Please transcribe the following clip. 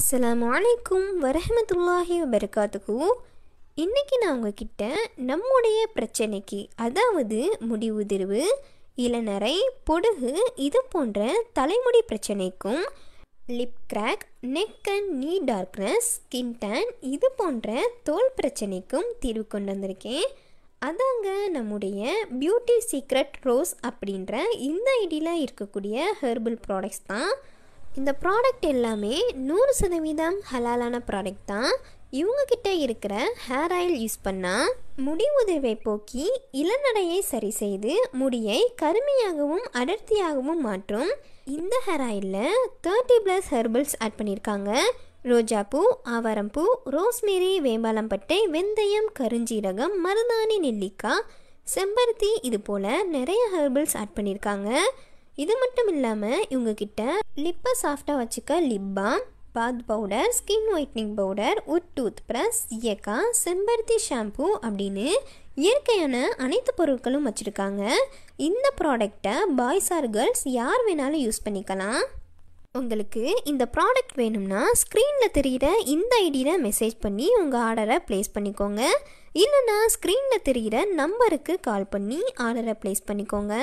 அஸ்லாம் வலைக்கும் வரஹமத்துல்லாஹி வபர்காத்துக்கு இன்றைக்கி நான் உங்ககிட்ட நம்முடைய பிரச்சனைக்கு அதாவது முடி உதிர்வு இளநரை பொடுகு இது போன்ற தலைமுடி பிரச்சனைக்கும் lip crack neck and knee darkness skin tan இது போன்ற தோல் பிரச்சனைக்கும் தீர்வு கொண்டு வந்திருக்கேன் அதாங்க நம்முடைய பியூட்டி சீக்ரெட் ரோஸ் அப்படின்ற இந்த ஐடியில் இருக்கக்கூடிய ஹெர்பல் ப்ராடக்ட்ஸ் தான் இந்த ப்ராடக்ட் எல்லாமே நூறு சதவீதம் ஹலாலான ப்ராடக்ட் தான் இவங்கக்கிட்ட இருக்கிற ஹேர் ஆயில் யூஸ் பண்ணால் முடி உதிர்வை போக்கி இளநடையை சரி செய்து முடியை கருமையாகவும் அடர்த்தியாகவும் மாற்றும் இந்த ஹேர் ஆயிலில் தேர்ட்டி ப்ளஸ் ஹெர்பல்ஸ் ஆட் பண்ணியிருக்காங்க ரோஜாப்பூ ஆவாரம்பூ ரோஸ்மேரி வேம்பாலம்பட்டை வெந்தயம் கருஞ்சீரகம் மருதாணி நெல்லிக்காய் செம்பருத்தி இது போல் நிறைய ஹெர்பல்ஸ் ஆட் பண்ணியிருக்காங்க இது மட்டும் இல்லாமல் இவங்கக்கிட்ட லிப்பை சாஃப்டாக வச்சுக்க lip balm bath powder skin whitening powder wood toothbrush இயக்கா செம்பருத்தி ஷாம்பூ அப்படின்னு இயற்கையான அனைத்து பொருட்களும் வச்சுருக்காங்க இந்த ப்ராடக்டை பாய்ஸ் ஆர் கேர்ள்ஸ் யார் வேணாலும் யூஸ் பண்ணிக்கலாம் உங்களுக்கு இந்த ப்ராடக்ட் வேணும்னா ஸ்க்ரீனில் தெரிகிற இந்த ஐடியில் மெசேஜ் பண்ணி உங்கள் ஆர்டரை ப்ளேஸ் பண்ணிக்கோங்க இல்லைன்னா ஸ்க்ரீனில் தெரிகிற நம்பருக்கு கால் பண்ணி ஆர்டரை ப்ளேஸ் பண்ணிக்கோங்க